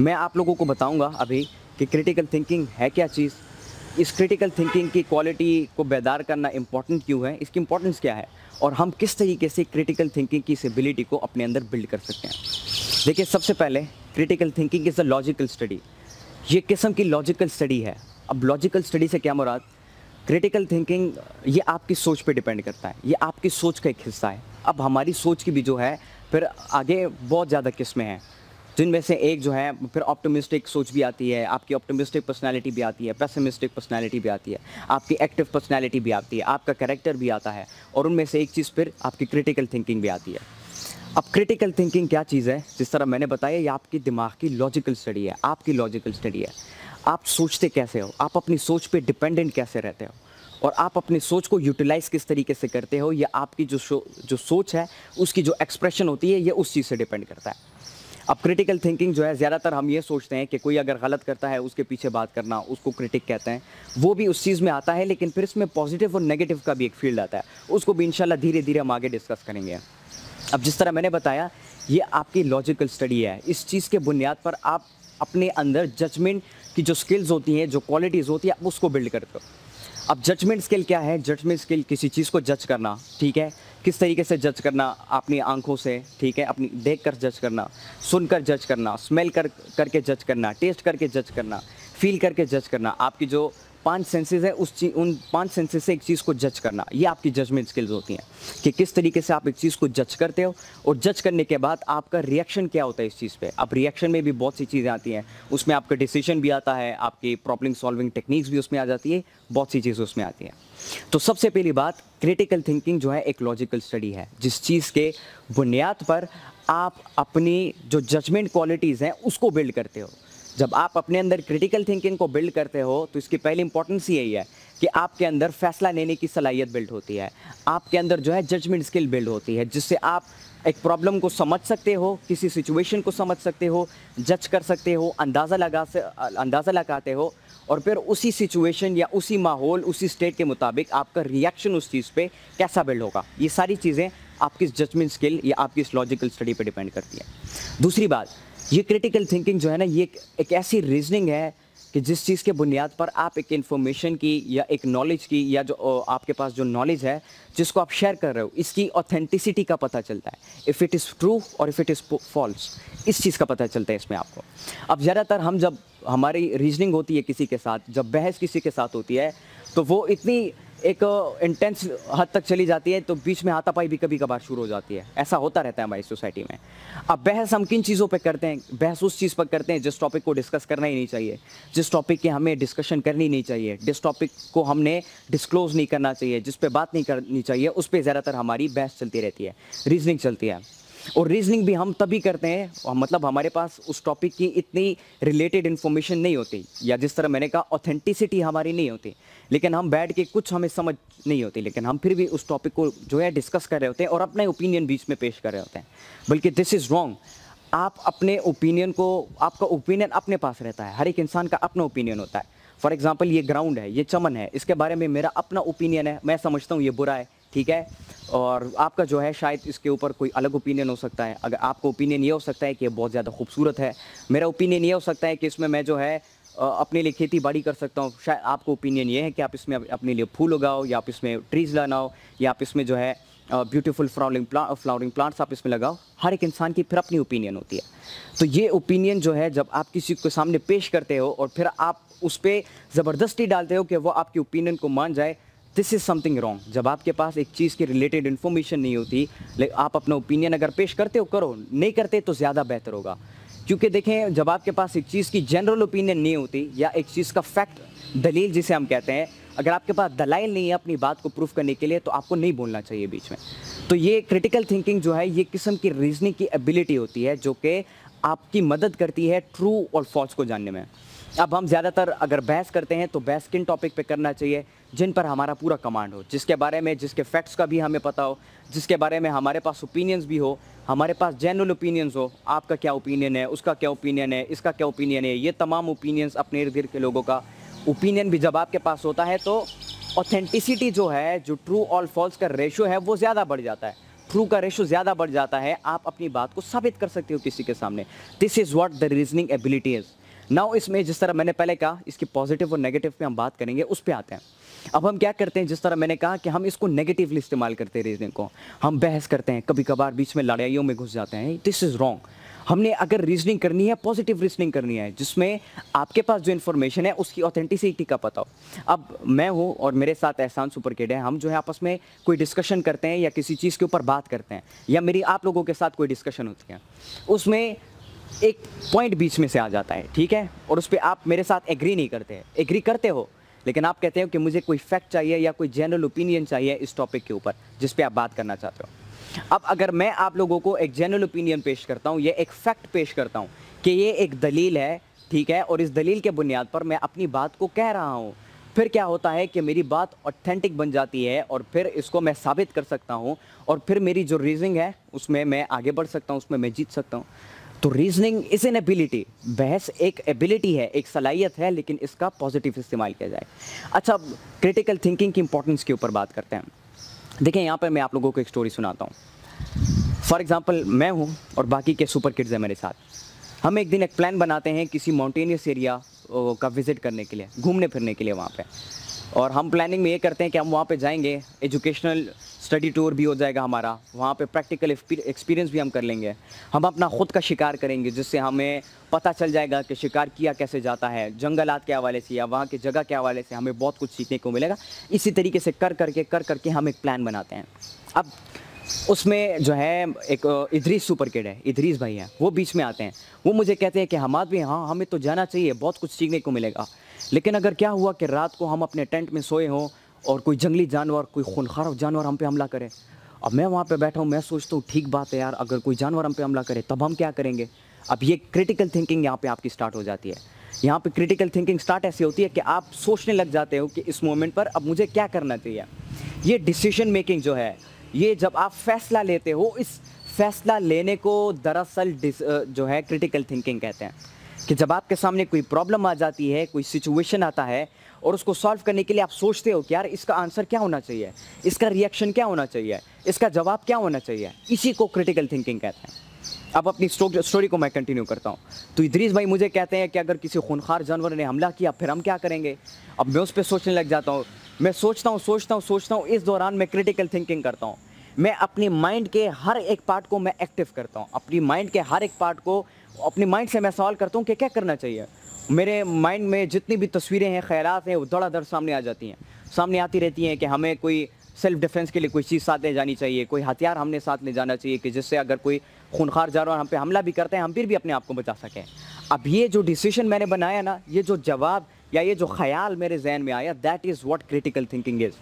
मैं आप लोगों को बताऊंगा अभी कि क्रिटिकल थिंकिंग है क्या चीज़ इस क्रिटिकल थिंकिंग की क्वालिटी को बेदार करना इम्पॉर्टेंट क्यों है इसकी इम्पोर्टेंस क्या है और हम किस तरीके से क्रिटिकल थिंकिंग की इस एबिलिटी को अपने अंदर बिल्ड कर सकते हैं देखिए सबसे पहले critical thinking is a logical study ये किस्म की लॉजिकल स्टडी है अब लॉजिकल स्टडी से क्या मुराद क्रिटिकल थिंकिंग ये आपकी सोच पे डिपेंड करता है ये आपकी सोच का एक हिस्सा है अब हमारी सोच की भी जो है फिर आगे बहुत ज़्यादा किस्में हैं जिनमें तो से एक जो है फिर ऑप्टोमिस्टिक सोच भी आती है आपकी ऑप्टोमिस्टिक पर्सनैलिटी भी आती है पैसमिस्टिक पर्सनैलिटी भी आती है आपकी एक्टिव पर्सनैलिटी भी आती है आपका करेक्टर भी आता है और उनमें से एक चीज़ फिर आपकी क्रिटिकल थिंकिंग भी आती है अब क्रिटिकल थिंकिंग क्या चीज़ है जिस तरह मैंने बताया ये आपकी दिमाग की लॉजिकल स्टडी है आपकी लॉजिकल स्टडी है आप सोचते कैसे हो आप अपनी सोच पे डिपेंडेंट कैसे रहते हो और आप अपनी सोच को यूटिलाइज किस तरीके से करते हो या आपकी जो जो सोच है उसकी जो एक्सप्रेशन होती है ये उस चीज़ से डिपेंड करता है अब क्रिटिकल थिंकिंग जो है ज़्यादातर हम ये सोचते हैं कि कोई अगर गलत करता है उसके पीछे बात करना उसको क्रिटिक कहते हैं वो भी उस चीज़ में आता है लेकिन फिर इसमें पॉजिटिव और नेगेटिव का भी एक फील्ड आता है उसको भी इन धीरे धीरे हम आगे डिस्कस करेंगे अब जिस तरह मैंने बताया ये आपकी लॉजिकल स्टडी है इस चीज़ के बुनियाद पर आप अपने अंदर जजमेंट की जो स्किल्स होती हैं जो क्वालिटीज़ होती है आप उसको बिल्ड करते हो अब जजमेंट स्किल क्या है जजमेंट स्किल किसी चीज़ को जज करना ठीक है किस तरीके से जज करना अपनी आंखों से ठीक है अपनी देख कर जज करना सुनकर जज करना स्मेल कर करके जज करना टेस्ट करके जज करना फील करके जज करना आपकी जो पांच सेंसेस है उस चीज उन पांच सेंसेस से एक चीज़ को जज करना ये आपकी जजमेंट स्किल्स होती हैं कि किस तरीके से आप एक चीज़ को जज करते हो और जज करने के बाद आपका रिएक्शन क्या होता है इस चीज़ पे अब रिएक्शन में भी बहुत सी चीज़ें आती हैं उसमें आपका डिसीजन भी आता है आपकी प्रॉब्लम सॉल्विंग टेक्निक्स भी उसमें आ जाती है बहुत सी चीज़ें उसमें आती हैं तो सबसे पहली बात क्रिटिकल थिंकिंग जो है एक लॉजिकल स्टडी है जिस चीज़ के बुनियाद पर आप अपनी जो जजमेंट क्वालिटीज़ हैं उसको बिल्ड करते हो जब आप अपने अंदर क्रिटिकल थिंकिंग को बिल्ड करते हो तो इसकी पहली इंपॉर्टेंस यही है कि आपके अंदर फैसला लेने की सलाहियत बिल्ड होती है आपके अंदर जो है जजमेंट स्किल बिल्ड होती है जिससे आप एक प्रॉब्लम को समझ सकते हो किसी सिचुएशन को समझ सकते हो जज कर सकते हो अंदाज़ा लगा से अंदाज़ा लगाते हो और फिर उसी सिचुएशन या उसी माहौल उसी स्टेट के मुताबिक आपका रिएक्शन उस चीज़ पे कैसा बिल्ड होगा ये सारी चीज़ें आपकी जजमेंट स्किल या आपकी इस लॉजिकल स्टडी पे डिपेंड करती है दूसरी बात ये क्रिटिकल थिंकिंग जो है ना ये एक ऐसी रीजनिंग है कि जिस चीज़ के बुनियाद पर आप एक इन्फॉर्मेशन की या एक नॉलेज की या जो आपके पास जो नॉलेज है जिसको आप शेयर कर रहे हो इसकी ऑथेंटिसिटी का पता चलता है इफ़ इट इज़ ट्रू और इफ़ इट इज़ फॉल्स इस चीज़ का पता चलता है इसमें आपको अब ज़्यादातर हम जब हमारी रीजनिंग होती है किसी के साथ जब बहस किसी के साथ होती है तो वो इतनी एक इंटेंस uh, हद तक चली जाती है तो बीच में हाथापाई भी कभी कभार शुरू हो जाती है ऐसा होता रहता है हमारी सोसाइटी में अब बहस हम किन चीज़ों पर करते हैं बहस उस चीज़ पर करते हैं जिस टॉपिक को डिस्कस करना ही नहीं चाहिए जिस टॉपिक की हमें डिस्कशन करनी नहीं चाहिए जिस टॉपिक को हमने डिस्क्लोज़ नहीं करना चाहिए जिस पर बात नहीं करनी चाहिए उस पर ज़्यादातर हमारी बहस चलती रहती है रीजनिंग चलती है और रीजनिंग भी हम तभी करते हैं मतलब हमारे पास उस टॉपिक की इतनी रिलेटेड इन्फॉर्मेशन नहीं होती या जिस तरह मैंने कहा ऑथेंटिसिटी हमारी नहीं होती लेकिन हम बैठ के कुछ हमें समझ नहीं होती लेकिन हम फिर भी उस टॉपिक को जो है डिस्कस कर रहे होते हैं और अपने ओपिनियन बीच में पेश कर रहे होते हैं बल्कि दिस इज़ रॉन्ग आप अपने ओपिनियन को आपका ओपिनियन अपने पास रहता है हर एक इंसान का अपना ओपिनियन होता है फॉर एग्ज़ाम्पल ये ग्राउंड है ये चमन है इसके बारे में मेरा अपना ओपिनियन है मैं समझता हूँ ये बुरा है ठीक है और आपका जो है शायद इसके ऊपर कोई अलग ओपिनियन हो सकता है अगर आपका ओपिनियन ये हो सकता है कि बहुत ज़्यादा खूबसूरत है मेरा ओपिनियन ये हो सकता है कि इसमें मैं जो है अपने लिए खेती बाड़ी कर सकता हूँ शायद आपको ओपिनियन ये है कि आप इसमें अपने लिए फूल उगाओ या आप इसमें ट्रीज़ लगाओ या आप इसमें जो है beautiful flowering plant flowering plants आप इसमें लगाओ हर एक इंसान की फिर अपनी ओपिनियन होती है तो ये ओपिनियन जो है जब आप किसी को सामने पेश करते हो और फिर आप उस पर ज़बरदस्ती डालते हो कि वो आपकी ओपिनियन को मान जाए दिस इज़ समथिंग रॉन्ग जब आपके पास एक चीज़ की रिलेटेड इन्फॉर्मेशन नहीं होती आप अपना ओपिनियन अगर पेश करते हो करो नहीं करते तो ज़्यादा बेहतर होगा क्योंकि देखें जब आपके पास एक चीज़ की जनरल ओपिनियन नहीं होती या एक चीज़ का फैक्ट दलील जिसे हम कहते हैं अगर आपके पास दलाइल नहीं है अपनी बात को प्रूफ करने के लिए तो आपको नहीं बोलना चाहिए बीच में तो ये क्रिटिकल थिंकिंग जो है ये किस्म की रीजनिंग की एबिलिटी होती है जो कि आपकी मदद करती है ट्रू और फॉल्स को जानने में अब हम ज़्यादातर अगर बहस करते हैं तो बहस किन टॉपिक पे करना चाहिए जिन पर हमारा पूरा कमांड हो जिसके बारे में जिसके फैक्ट्स का भी हमें पता हो जिसके बारे में हमारे पास ओपिनियंस भी हो हमारे पास जनरल ओपिनियंस हो आपका क्या ओपिनियन है उसका क्या ओपिनियन है इसका क्या ओपिनियन है ये तमाम ओपिनियंस अपने इर्द गिर्द के लोगों का ओपिनियन भी जब आपके पास होता है तो ऑथेंटिसिटी जो है जो ट्रू और फॉल्स का रेशो है वो ज़्यादा बढ़ जाता है ट्रू का रेशो ज़्यादा बढ़ जाता है आप अपनी बात को साबित कर सकते हो किसी के सामने this is what the reasoning ability is now इसमें जिस तरह मैंने पहले कहा इसकी पॉजिटिव और नेगेटिव पे हम बात करेंगे उस पर आते हैं अब हम क्या करते हैं जिस तरह मैंने कहा कि हम इसको नेगेटिवली इस्तेमाल करते हैं रीजनिंग को हम बहस करते हैं कभी कभार बीच में लड़ाइयों में घुस जाते हैं दिस इज़ रॉन्ग हमने अगर रीजनिंग करनी है पॉजिटिव रीजनिंग करनी है जिसमें आपके पास जो इन्फॉर्मेशन है उसकी ऑथेंटिसिटी का पता हो अब मैं हूँ और मेरे साथ एहसान सुपरकेड है हम जो है आपस में कोई डिस्कशन करते हैं या किसी चीज़ के ऊपर बात करते हैं या मेरी आप लोगों के साथ कोई डिस्कशन होती है उसमें एक पॉइंट बीच में से आ जाता है ठीक है और उस पर आप मेरे साथ एग्री नहीं करते एग्री करते हो लेकिन आप कहते हो कि मुझे कोई फैक्ट चाहिए या कोई जनरल ओपिनियन चाहिए इस टॉपिक के ऊपर जिस पर आप बात करना चाहते हो अब अगर मैं आप लोगों को एक जनरल ओपिनियन पेश करता हूँ या एक फैक्ट पेश करता हूँ कि ये एक दलील है ठीक है और इस दलील के बुनियाद पर मैं अपनी बात को कह रहा हूँ फिर क्या होता है कि मेरी बात ऑथेंटिक बन जाती है और फिर इसको मैं साबित कर सकता हूँ और फिर मेरी जो रीजनिंग है उसमें मैं आगे बढ़ सकता हूँ उसमें मैं जीत सकता हूँ तो रीजनिंग इज एन एबिलिटी बहस एक एबिलिटी है एक सलाहियत है लेकिन इसका पॉजिटिव इस्तेमाल किया जाए अच्छा क्रिटिकल थिंकिंग की इंपॉर्टेंस के ऊपर बात करते हैं देखें यहाँ पर मैं आप लोगों को एक स्टोरी सुनाता हूँ फॉर एग्ज़ाम्पल मैं हूँ और बाकी के सुपर किड्स हैं मेरे साथ हम एक दिन एक प्लान बनाते हैं किसी माउंटेनियस एरिया का विज़िट करने के लिए घूमने फिरने के लिए वहाँ पर और हम प्लानिंग में ये करते हैं कि हम वहाँ पे जाएंगे एजुकेशनल स्टडी टूर भी हो जाएगा हमारा वहाँ पे प्रैक्टिकल एक्सपीरियंस भी हम कर लेंगे हम अपना ख़ुद का शिकार करेंगे जिससे हमें पता चल जाएगा कि शिकार किया कैसे जाता है जंगलात के हवाले से या वहाँ की जगह के हवाले से हमें बहुत कुछ सीखने को मिलेगा इसी तरीके से कर करके कर करके हम एक प्लान बनाते हैं अब उसमें जो है एक इधरीस सुपर किड है इधरीस भाई हैं वो बीच में आते हैं वो मुझे कहते हैं कि हमाद भी हाँ हमें तो जाना चाहिए बहुत कुछ सीखने को मिलेगा लेकिन अगर क्या हुआ कि रात को हम अपने टेंट में सोए हों और कोई जंगली जानवर कोई खूनखार जानवर हम पे हमला करे अब मैं वहाँ पे बैठा हूँ मैं सोचता हूँ ठीक बात है यार अगर कोई जानवर हम पे हमला करे तब हम क्या करेंगे अब ये क्रिटिकल थिंकिंग यहाँ पे आपकी स्टार्ट हो जाती है यहाँ पे क्रिटिकल थिंकिंग स्टार्ट ऐसी होती है कि आप सोचने लग जाते हो कि इस मोमेंट पर अब मुझे क्या करना चाहिए ये डिसीजन मेकिंग जो है ये जब आप फैसला लेते हो इस फैसला लेने को दरअसल जो है क्रिटिकल थिंकिंग कहते हैं कि जब आपके सामने कोई प्रॉब्लम आ जाती है कोई सिचुएशन आता है और उसको सॉल्व करने के लिए आप सोचते हो कि यार इसका आंसर क्या होना चाहिए इसका रिएक्शन क्या होना चाहिए इसका जवाब क्या होना चाहिए इसी को क्रिटिकल थिंकिंग कहते हैं अब अपनी स्टोरी को मैं कंटिन्यू करता हूँ तो इधरीज भाई मुझे कहते हैं कि अगर किसी खूनखार जानवर ने हमला किया फिर हम क्या करेंगे अब मैं उस पर सोचने लग जाता हूँ मैं सोचता हूँ सोचता हूँ सोचता हूँ इस दौरान मैं क्रिटिकल थिंकिंग करता हूँ मैं अपनी माइंड के हर एक पार्ट को मैं एक्टिव करता हूँ अपनी माइंड के हर एक पार्ट को अपने माइंड से मैं सवाल करता हूँ कि क्या करना चाहिए मेरे माइंड में जितनी भी तस्वीरें हैं ख्यालात हैं वो दौड़ाधड़ सामने आ जाती हैं सामने आती रहती हैं कि हमें कोई सेल्फ डिफेंस के लिए कोई चीज़ साथ ले जानी चाहिए कोई हथियार हमने साथ ले जाना चाहिए कि जिससे अगर कोई खूनखार जानवर हम पे हमला भी करते हैं हम फिर भी अपने आप को बचा सकें अब ये जो डिसीजन मैंने बनाया ना ये जो जवाब या ये जो ख्याल मेरे जहन में आया that is what critical thinking is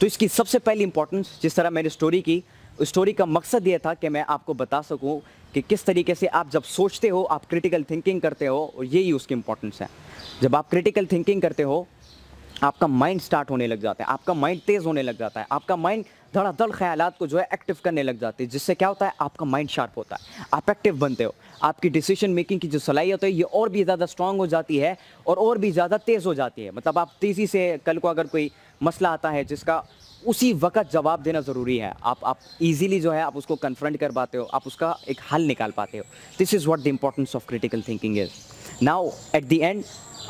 तो इसकी सबसे पहली इंपॉर्टेंस जिस तरह मैंने स्टोरी की उस स्टोरी का मकसद ये था कि मैं आपको बता सकूं कि किस तरीके से आप जब सोचते हो आप क्रिटिकल थिंकिंग करते हो और यही उसकी इंपॉर्टेंस है जब आप क्रिटिकल थिंकिंग करते हो आपका माइंड स्टार्ट होने लग जाता है आपका माइंड तेज़ होने लग जाता है आपका माइंड धड़ाधड़ ख्याल को जो है एक्टिव करने लग जाती है जिससे क्या होता है आपका माइंड शार्प होता है आप एक्टिव बनते हो आपकी डिसीजन मेकिंग की जो सलाहियत है ये और भी ज़्यादा स्ट्रांग हो जाती है और और भी ज़्यादा तेज़ हो जाती है मतलब आप तेज़ी से कल को अगर कोई मसला आता है जिसका उसी वक्त जवाब देना ज़रूरी है आप आप इजीली जो है आप उसको कन्फ्रंट कर पाते हो आप उसका एक हल निकाल पाते हो this is what the importance of critical thinking is now at the end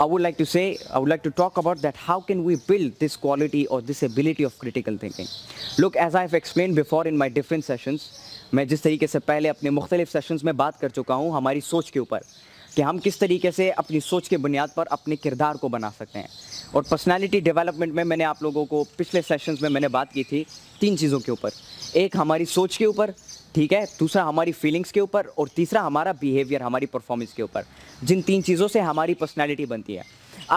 I would like to say I would like to talk about that how can we build this quality और this ability of critical thinking look as I have explained before in my different मैं जिस तरीके से पहले अपने मुख्तलिफ sessions में बात कर चुका हूँ हमारी सोच के ऊपर कि हम किस तरीके से अपनी सोच के बुनियाद पर अपने किरदार को बना सकते हैं और पर्सनालिटी डेवलपमेंट में मैंने आप लोगों को पिछले सेशंस में मैंने बात की थी तीन चीज़ों के ऊपर एक हमारी सोच के ऊपर ठीक है दूसरा हमारी फीलिंग्स के ऊपर और तीसरा हमारा बिहेवियर हमारी परफॉर्मेंस के ऊपर जिन तीन चीज़ों से हमारी पर्सनैलिटी बनती है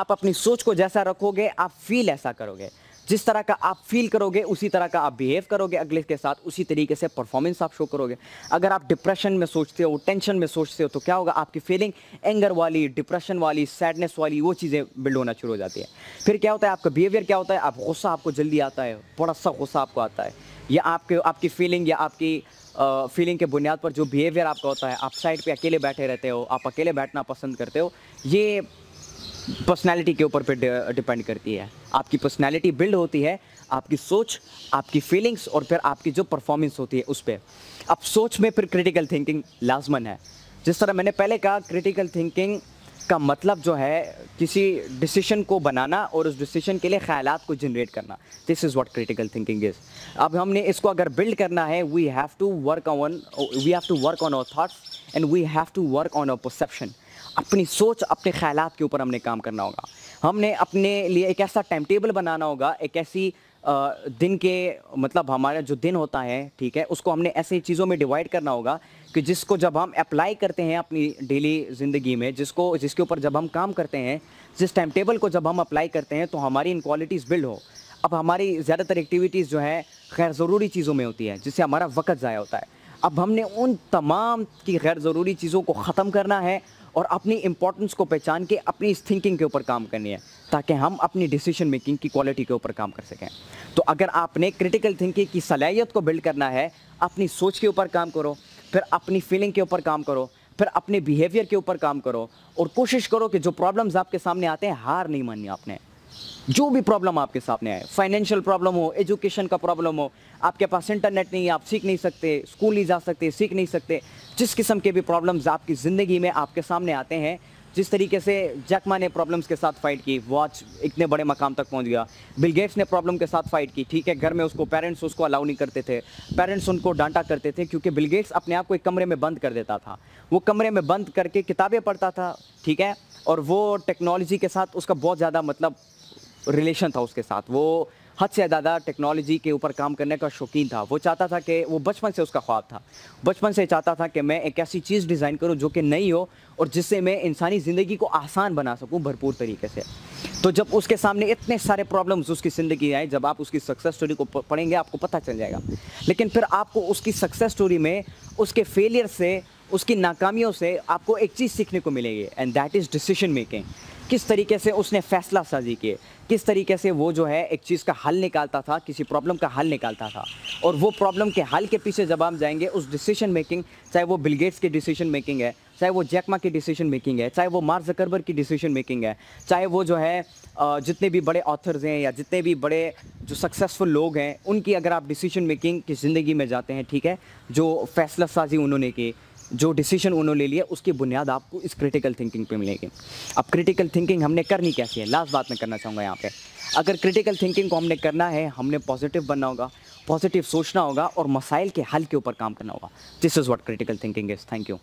आप अपनी सोच को जैसा रखोगे आप फील ऐसा करोगे जिस तरह का आप फील करोगे उसी तरह का आप बिहेव करोगे अगले के साथ उसी तरीके से परफॉर्मेंस आप शो करोगे अगर आप डिप्रेशन में सोचते हो टेंशन में सोचते हो तो क्या होगा आपकी फीलिंग एंगर वाली डिप्रेशन वाली सैडनेस वाली वो चीज़ें बिल्ड होना शुरू हो जाती है फिर क्या होता है आपका बिहेवियर क्या होता है आप गुस्सा आपको जल्दी आता है बड़ा सा गुस्सा आपको आता है या आपके आपकी फीलिंग या आपकी फीलिंग के बुनियाद पर जो बिहेवियर आपका होता है आप साइड पे अकेले बैठे रहते हो आप अकेले बैठना पसंद करते हो ये पर्सनैलिटी के ऊपर पे डिपेंड करती है आपकी पर्सनैलिटी बिल्ड होती है आपकी सोच आपकी फीलिंग्स और फिर आपकी जो परफॉर्मेंस होती है उस पर अब सोच में फिर क्रिटिकल थिंकिंग लाजमन है जिस तरह मैंने पहले कहा क्रिटिकल थिंकिंग का मतलब जो है किसी डिसीजन को बनाना और उस डिसीजन के लिए ख्याल को जनरेट करना this is what critical thinking is अब हमने इसको अगर बिल्ड करना है we have to work on we have to work on our thoughts and we have to work on our perception अपनी सोच अपने ख्याल के ऊपर हमने काम करना होगा हमने अपने लिए एक ऐसा टाइम टेबल बनाना होगा एक ऐसी दिन के मतलब हमारा जो दिन होता है ठीक है उसको हमने ऐसी चीज़ों में डिवाइड करना होगा कि जिसको जब हम अप्लाई करते हैं अपनी डेली ज़िंदगी में जिसको जिसके ऊपर जब हम काम करते हैं जिस टाइम टेबल को जब हम अप्लाई करते हैं तो हमारी इन क्वालिटीज़ बिल्ड हो अब हमारी ज़्यादातर एक्टिविटीज़ जो है गैर ज़रूरी चीज़ों में होती है जिससे हमारा वक्त ज़ाया होता है अब हमने उन तमाम की गैर ज़रूरी चीज़ों को ख़त्म करना है और अपनी इंपॉर्टेंस को पहचान के अपनी इस थिंकिंग के ऊपर काम करनी है ताकि हम अपनी डिसीजन मेकिंग की क्वालिटी के ऊपर काम कर सकें तो अगर आपने क्रिटिकल थिंकिंग की सलाहियत को बिल्ड करना है अपनी सोच के ऊपर काम करो फिर अपनी फीलिंग के ऊपर काम करो फिर अपने बिहेवियर के ऊपर काम करो और कोशिश करो कि जो प्रॉब्लम्स आपके सामने आते हैं हार नहीं माननी आपने जो भी प्रॉब्लम आपके सामने आए फाइनेंशियल प्रॉब्लम हो एजुकेशन का प्रॉब्लम हो आपके पास इंटरनेट नहीं है आप सीख नहीं सकते स्कूल नहीं जा सकते सीख नहीं सकते जिस किस्म के भी प्रॉब्लम्स आपकी ज़िंदगी में आपके सामने आते हैं जिस तरीके से जैकमा ने प्रॉब्लम्स के साथ फाइट की वॉच इतने बड़े मकाम तक पहुंच गया बिल गेट्स ने प्रॉब्लम के साथ फाइट की ठीक है घर में उसको पेरेंट्स उसको अलाउ नहीं करते थे पेरेंट्स उनको डांटा करते थे क्योंकि बिल गेट्स अपने आप को एक कमरे में बंद कर देता था वो कमरे में बंद करके किताबें पढ़ता था ठीक है और वो टेक्नोलॉजी के साथ उसका बहुत ज़्यादा मतलब रिलेशन था उसके साथ वो हद से ज़्यादा टेक्नोलॉजी के ऊपर काम करने का शौकीन था वो चाहता था कि वो बचपन से उसका ख्वाब था बचपन से चाहता था कि मैं एक ऐसी चीज़ डिज़ाइन करूँ जो कि नई हो और जिससे मैं इंसानी ज़िंदगी को आसान बना सकूँ भरपूर तरीके से तो जब उसके सामने इतने सारे प्रॉब्लम्स उसकी ज़िंदगी आए जब आप उसकी सक्सेस स्टोरी को पढ़ेंगे आपको पता चल जाएगा लेकिन फिर आपको उसकी सक्सेस स्टोरी में उसके फेलियर से उसकी नाकामियों से आपको एक चीज़ सीखने को मिलेगी and that is decision making किस तरीके से उसने फैसला साजी किए किस तरीके से वो जो है एक चीज़ का हल निकालता था किसी प्रॉब्लम का हल निकालता था और वो प्रॉब्लम के हल के पीछे जब हम जाएंगे उस डिसीजन मेकिंग चाहे वो बिलगेट्स की डिसीजन मेकिंग है चाहे वो जैकमा की डिसीजन मेकिंग है चाहे वो मार जकरबर की डिसीजन मेकिंग है चाहे वो जो है जितने भी बड़े ऑथर्स हैं या जितने भी बड़े जो सक्सेसफुल लोग हैं उनकी अगर आप डिसीजन मेकिंग की ज़िंदगी में जाते हैं ठीक है जो फैसला साजी उन्होंने की जो डिसीजन उन्होंने ले लिया उसकी बुनियाद आपको इस क्रिटिकल थिंकिंग पे मिलेगी अब क्रिटिकल थिंकिंग हमने करनी कैसी है लास्ट बात मैं करना चाहूँगा यहाँ पे अगर क्रिटिकल थिंकिंग को हमने करना है हमने पॉजिटिव बनना होगा पॉजिटिव सोचना होगा और मसाइल के हल के ऊपर काम करना होगा this is what critical thinking is thank you